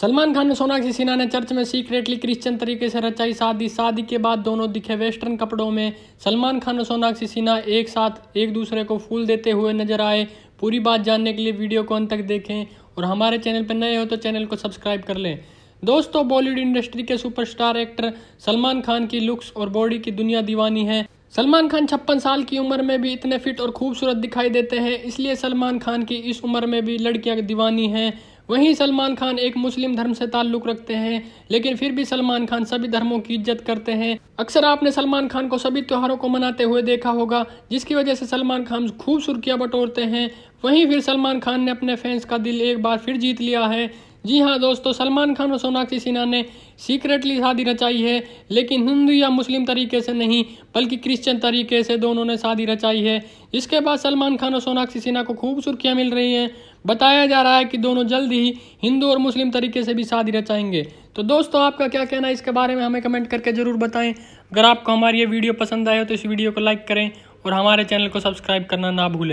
सलमान खान और सोनाक्षी सिन्हा ने चर्च में सीक्रेटली क्रिश्चियन तरीके से रचाई शादी शादी के बाद दोनों दिखे वेस्टर्न कपड़ों में सलमान खान और सोनाक्षी सिन्हा एक साथ एक दूसरे को फूल देते हुए नजर आए पूरी बात जानने के लिए वीडियो को अंत तक देखें और हमारे चैनल पर नए हो तो चैनल को सब्सक्राइब कर लें दोस्तों बॉलीवुड इंडस्ट्री के सुपरस्टार एक्टर सलमान खान की लुक्स और बॉडी की दुनिया दीवानी है सलमान खान छप्पन साल की उम्र में भी इतने फिट और खूबसूरत दिखाई देते हैं इसलिए सलमान खान की इस उम्र में भी लड़कियां दीवानी हैं वहीं सलमान खान एक मुस्लिम धर्म से ताल्लुक़ रखते हैं लेकिन फिर भी सलमान खान सभी धर्मों की इज्जत करते हैं अक्सर आपने सलमान खान को सभी त्योहारों को मनाते हुए देखा होगा जिसकी वजह से सलमान खान खूब सुर्खियाँ बटोरते हैं वहीं फिर सलमान खान ने अपने फैंस का दिल एक बार फिर जीत लिया है जी हाँ दोस्तों सलमान खान और सोनाक्षी सिन्हा ने सीक्रेटली शादी रचाई है लेकिन हिंदू या मुस्लिम तरीके से नहीं बल्कि क्रिश्चियन तरीके से दोनों ने शादी रचाई है इसके बाद सलमान खान और सोनाक्षी सिन्हा को खूब सुर्खियाँ मिल रही हैं बताया जा रहा है कि दोनों जल्द ही हिंदू और मुस्लिम तरीके से भी शादी रचाएंगे तो दोस्तों आपका क्या कहना है इसके बारे में हमें कमेंट करके ज़रूर बताएँ अगर आपको हमारी ये वीडियो पसंद आए तो इस वीडियो को लाइक करें और हमारे चैनल को सब्सक्राइब करना ना भूलें